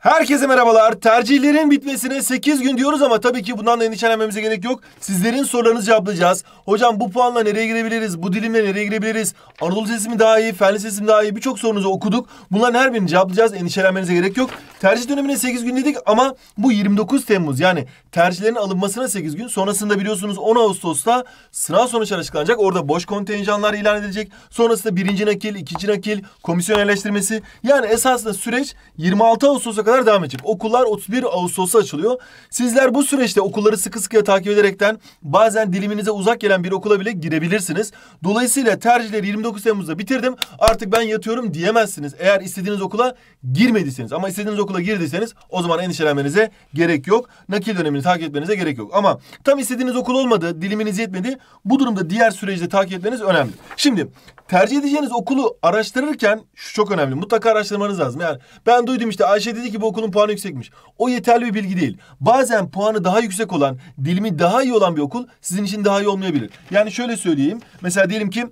Herkese merhabalar. Tercihlerin bitmesine 8 gün diyoruz ama tabii ki bundan da endişelenmemize gerek yok. Sizlerin sorularınızı cevaplayacağız. Hocam bu puanla nereye girebiliriz? Bu dilimle nereye girebiliriz? Anadolu Lisesi mi daha iyi? Fen Lisesi mi daha iyi? Birçok sorunuzu okuduk. Bunların her birini cevaplayacağız. Endişelenmenize gerek yok. Tercih dönemine 8 gün dedik ama bu 29 Temmuz yani tercihlerin alınmasına 8 gün. Sonrasında biliyorsunuz 10 Ağustos'ta sınav sonuçları açıklanacak. Orada boş kontenjanlar ilan edilecek. Sonrasında birinci nakil, ikinci nakil, komisyon eleştirmesi. Yani esasında süreç 26 Ağustos'a kadar kadar devam edecek. Okullar 31 Ağustos'a açılıyor. Sizler bu süreçte okulları sıkı sıkıya takip ederekten bazen diliminize uzak gelen bir okula bile girebilirsiniz. Dolayısıyla tercihleri 29 Temmuz'da bitirdim. Artık ben yatıyorum diyemezsiniz. Eğer istediğiniz okula girmediyseniz ama istediğiniz okula girdiyseniz o zaman endişelenmenize gerek yok. Nakil dönemini takip etmenize gerek yok. Ama tam istediğiniz okul olmadı, diliminiz yetmedi. Bu durumda diğer süreçte takip etmeniz önemli. Şimdi tercih edeceğiniz okulu araştırırken şu çok önemli. Mutlaka araştırmanız lazım. Yani ben duydum işte Ayşe dedi ki bu okulun puanı yüksekmiş. O yeterli bir bilgi değil. Bazen puanı daha yüksek olan, dilimi daha iyi olan bir okul sizin için daha iyi olmayabilir. Yani şöyle söyleyeyim. Mesela diyelim ki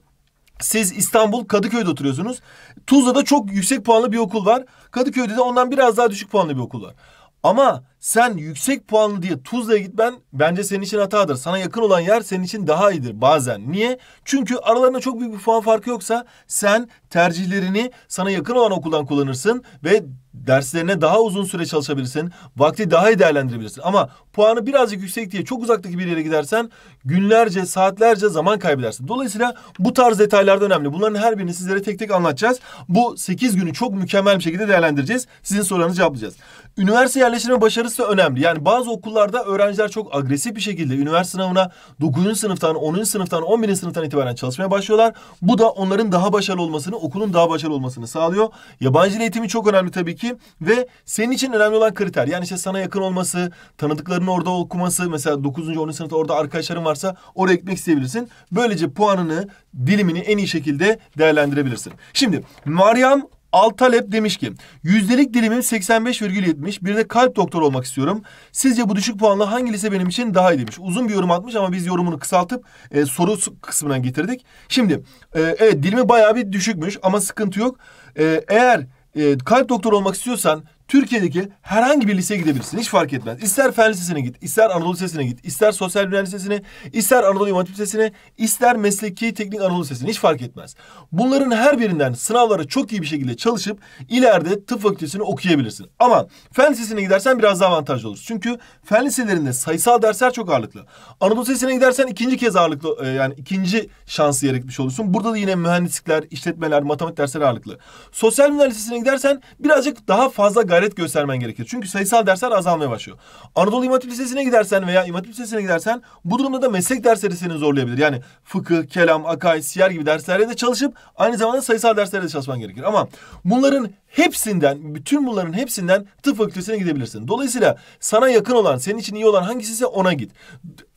siz İstanbul Kadıköy'de oturuyorsunuz. Tuzla'da çok yüksek puanlı bir okul var. Kadıköy'de de ondan biraz daha düşük puanlı bir okul var. Ama sen yüksek puanlı diye Tuzla'ya gitmen bence senin için hatadır. Sana yakın olan yer senin için daha iyidir bazen. Niye? Çünkü aralarında çok büyük bir puan farkı yoksa sen tercihlerini sana yakın olan okuldan kullanırsın ve derslerine daha uzun süre çalışabilirsin. Vakti daha iyi değerlendirebilirsin. Ama puanı birazcık yüksek diye çok uzaktaki bir yere gidersen günlerce, saatlerce zaman kaybedersin. Dolayısıyla bu tarz detaylar da önemli. Bunların her birini sizlere tek tek anlatacağız. Bu 8 günü çok mükemmel bir şekilde değerlendireceğiz. Sizin sorularınızı cevaplayacağız. Üniversite yerleştirme başarısı Orası önemli. Yani bazı okullarda öğrenciler çok agresif bir şekilde üniversite sınavına 9. sınıftan, 10. sınıftan, 11. sınıftan itibaren çalışmaya başlıyorlar. Bu da onların daha başarılı olmasını, okulun daha başarılı olmasını sağlıyor. Yabancı dil eğitimi çok önemli tabii ki ve senin için önemli olan kriter. Yani işte sana yakın olması, tanıdıklarının orada okuması, mesela 9. 10. sınıfta orada arkadaşların varsa oraya gitmek isteyebilirsin. Böylece puanını, dilimini en iyi şekilde değerlendirebilirsin. Şimdi Meryem Altalep demiş ki yüzdelik dilimim 85,70 bir de kalp doktor olmak istiyorum. Sizce bu düşük puanla hangi lise benim için daha iyi demiş. Uzun bir yorum atmış ama biz yorumunu kısaltıp e, soru kısmına getirdik. Şimdi e, evet dilimi bayağı bir düşükmüş ama sıkıntı yok. E, eğer e, kalp doktor olmak istiyorsan Türkiye'deki herhangi bir liseye gidebilirsin. Hiç fark etmez. İster fen lisesine git, ister Anadolu Lisesi'ne git, ister sosyal bilimler lisesine, ister Anadolu İmam Lisesi'ne, ister mesleki teknik Anadolu Lisesi'ne. Hiç fark etmez. Bunların her birinden sınavlara çok iyi bir şekilde çalışıp ileride tıp fakültesini okuyabilirsin. Ama fen lisesine gidersen biraz daha avantajlı olursun. Çünkü fen liselerinde sayısal dersler çok ağırlıklı. Anadolu Lisesi'ne gidersen ikinci kez ağırlıklı e, yani ikinci şansı yer etmiş olursun. Burada da yine mühendislikler, işletmeler, matematik dersleri ağırlıklı. Sosyal bilimler lisesine gidersen birazcık daha fazla gayret gayret göstermen gerekir. Çünkü sayısal dersler azalmaya başlıyor. Anadolu İmam Hatip Lisesi'ne gidersen veya İmam Hatip Lisesi'ne gidersen bu durumda da meslek dersleri seni zorlayabilir. Yani fıkıh, kelam, akay, siyer gibi derslerde de çalışıp aynı zamanda sayısal derslerde de çalışman gerekir. Ama bunların hepsinden, bütün bunların hepsinden tıp fakültesine gidebilirsin. Dolayısıyla sana yakın olan, senin için iyi olan hangisi ise ona git.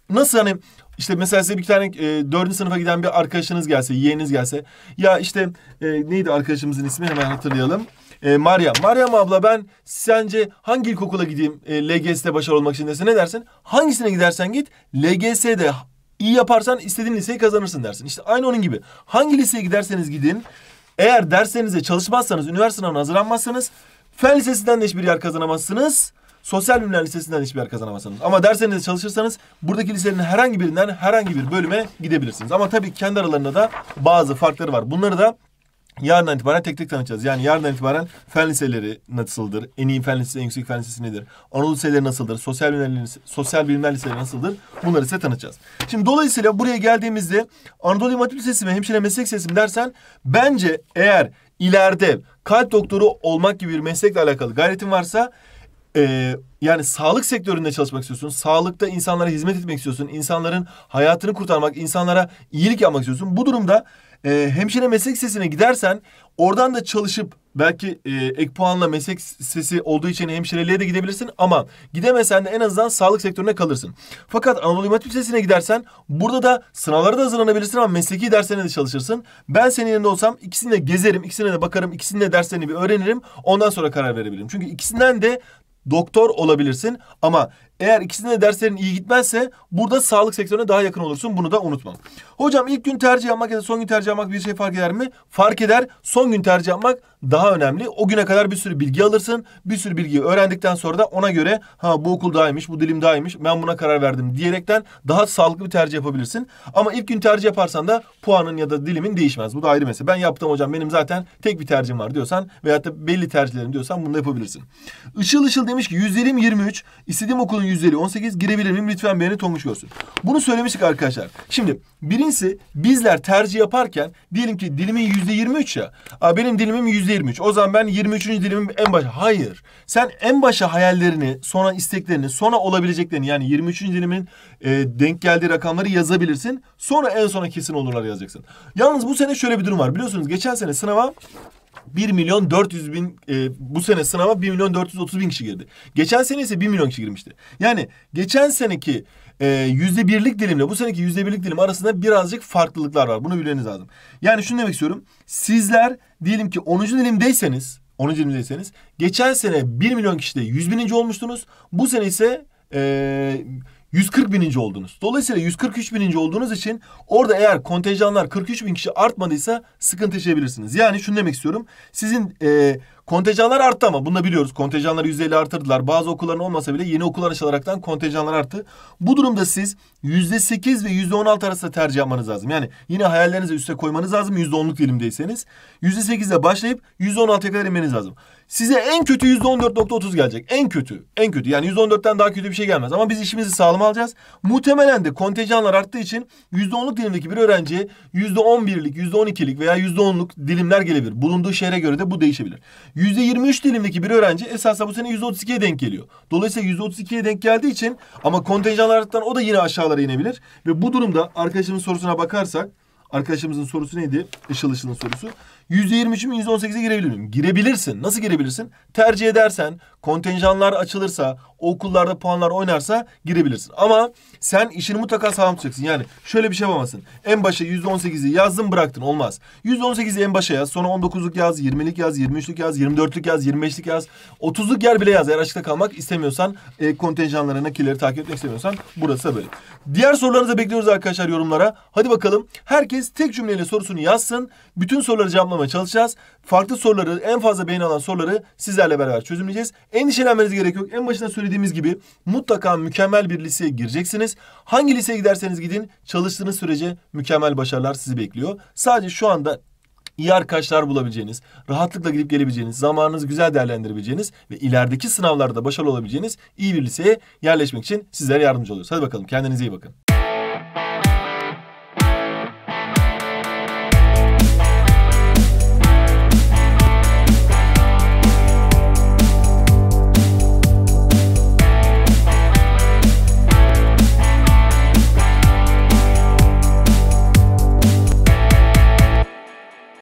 Nasıl hani işte mesela size bir tane e, 4. sınıfa giden bir arkadaşınız gelse, yeğeniniz gelse. Ya işte e, neydi arkadaşımızın ismi hemen hatırlayalım. E, ee, Maria Meryem abla ben sence hangi ilkokula gideyim e, LGS'de başarılı olmak için dese ne dersin? Hangisine gidersen git LGS'de iyi yaparsan istediğin liseyi kazanırsın dersin. İşte aynı onun gibi. Hangi liseye giderseniz gidin eğer derslerinize çalışmazsanız, üniversite sınavına hazırlanmazsanız fen lisesinden de hiçbir yer kazanamazsınız. Sosyal bilimler lisesinden hiçbir yer kazanamazsınız. Ama derslerinizde çalışırsanız buradaki lisenin herhangi birinden herhangi bir bölüme gidebilirsiniz. Ama tabii kendi aralarında da bazı farkları var. Bunları da Yarından itibaren tek tek tanıtacağız. Yani yarından itibaren fen liseleri nasıldır? En iyi fen lisesi, en yüksek fen lisesi nedir? Anadolu liseleri nasıldır? Sosyal bilimler, sosyal bilimler liseleri nasıldır? Bunları size tanıtacağız. Şimdi dolayısıyla buraya geldiğimizde Anadolu İmam Hatip Lisesi ve Hemşire Meslek Lisesi mi dersen bence eğer ileride kalp doktoru olmak gibi bir meslekle alakalı gayretin varsa e, yani sağlık sektöründe çalışmak istiyorsun. Sağlıkta insanlara hizmet etmek istiyorsun. insanların hayatını kurtarmak, insanlara iyilik yapmak istiyorsun. Bu durumda e, hemşire meslek sesine gidersen oradan da çalışıp belki e, ek puanla meslek sesi olduğu için hemşireliğe de gidebilirsin ama gidemesen de en azından sağlık sektörüne kalırsın. Fakat Anadolu İmam sesine gidersen burada da sınavlara da hazırlanabilirsin ama mesleki derslerine de çalışırsın. Ben senin yerinde olsam ikisini de gezerim, ikisine de bakarım, ikisinin de derslerini bir öğrenirim. Ondan sonra karar verebilirim. Çünkü ikisinden de doktor olabilirsin ama eğer ikisinde de derslerin iyi gitmezse burada sağlık sektörüne daha yakın olursun. Bunu da unutma. Hocam ilk gün tercih yapmak ya da son gün tercih yapmak bir şey fark eder mi? Fark eder. Son gün tercih yapmak daha önemli. O güne kadar bir sürü bilgi alırsın. Bir sürü bilgiyi öğrendikten sonra da ona göre ha bu okul dahaymış, bu dilim dahaymış, ben buna karar verdim diyerekten daha sağlıklı bir tercih yapabilirsin. Ama ilk gün tercih yaparsan da puanın ya da dilimin değişmez. Bu da ayrı mesele. Ben yaptım hocam benim zaten tek bir tercihim var diyorsan veyahut da belli tercihlerim diyorsan bunu da yapabilirsin. Işıl Işıl demiş ki 120-23 istediğim okulun 18 girebilir miyim? Lütfen beğeni tonguç görsün. Bunu söylemiştik arkadaşlar. Şimdi birincisi bizler tercih yaparken diyelim ki dilimin yüzde 23 ya. Aa, benim dilimim 23. O zaman ben 23. dilimim en başa. Hayır. Sen en başa hayallerini, sonra isteklerini, sonra olabileceklerini yani 23. dilimin e, denk geldiği rakamları yazabilirsin. Sonra en sona kesin olurlar yazacaksın. Yalnız bu sene şöyle bir durum var. Biliyorsunuz geçen sene sınava 1 milyon 400 bin e, bu sene sınava 1 milyon 430 bin kişi girdi. Geçen sene ise 1 milyon kişi girmişti. Yani geçen seneki e, yüzde birlik dilimle bu seneki yüzde birlik dilim arasında birazcık farklılıklar var. Bunu bilmeniz lazım. Yani şunu demek istiyorum. Sizler diyelim ki 10. dilimdeyseniz 10. dilimdeyseniz geçen sene 1 milyon kişide 100 bininci olmuştunuz. Bu sene ise e, 140 bininci oldunuz. Dolayısıyla 143 bininci olduğunuz için orada eğer kontenjanlar 43 bin kişi artmadıysa sıkıntı yaşayabilirsiniz. Yani şunu demek istiyorum. Sizin e, Kontenjanlar arttı ama bunu da biliyoruz. Kontenjanları %50 artırdılar. Bazı okulların olmasa bile yeni okullar açılaraktan kontenjanlar arttı. Bu durumda siz %8 ve %16 arasında tercih yapmanız lazım. Yani yine hayallerinizi üste koymanız lazım %10'luk dilimdeyseniz. %8 ile başlayıp %16'ya kadar inmeniz lazım. Size en kötü %14.30 gelecek. En kötü. En kötü. Yani %14'ten daha kötü bir şey gelmez. Ama biz işimizi sağlam alacağız. Muhtemelen de kontenjanlar arttığı için %10'luk dilimdeki bir öğrenciye %11'lik, %12'lik veya %10'luk dilimler gelebilir. Bulunduğu şehre göre de bu değişebilir. %23 dilimdeki bir öğrenci esasında bu sene %32'ye denk geliyor. Dolayısıyla %32'ye denk geldiği için ama kontenjan arttıktan o da yine aşağılara inebilir. Ve bu durumda arkadaşımızın sorusuna bakarsak Arkadaşımızın sorusu neydi? Işıl Işıl'ın sorusu. %23 mi %18'e girebilir miyim? Girebilirsin. Nasıl girebilirsin? Tercih edersen, kontenjanlar açılırsa, okullarda puanlar oynarsa girebilirsin. Ama sen işini mutlaka sağlam tutacaksın. Yani şöyle bir şey yapamazsın. En başa 118'i yazdın bıraktın olmaz. 118'i en başa yaz. Sonra 19'luk yaz, 20'lik yaz, 23'lük yaz, 24'lük yaz, 25'lik yaz. 30'luk yer bile yaz. Eğer açıkta kalmak istemiyorsan, e, kontenjanlara, nakilleri takip etmek istemiyorsan burası böyle. Diğer sorularınızı bekliyoruz arkadaşlar yorumlara. Hadi bakalım. Herkes tek cümleyle sorusunu yazsın. Bütün soruları cevaplamaya çalışacağız farklı soruları, en fazla beğeni alan soruları sizlerle beraber çözümleyeceğiz. Endişelenmeniz gerek yok. En başında söylediğimiz gibi mutlaka mükemmel bir liseye gireceksiniz. Hangi liseye giderseniz gidin çalıştığınız sürece mükemmel başarılar sizi bekliyor. Sadece şu anda iyi arkadaşlar bulabileceğiniz, rahatlıkla gidip gelebileceğiniz, zamanınızı güzel değerlendirebileceğiniz ve ilerideki sınavlarda başarılı olabileceğiniz iyi bir liseye yerleşmek için sizlere yardımcı oluyoruz. Hadi bakalım kendinize iyi bakın.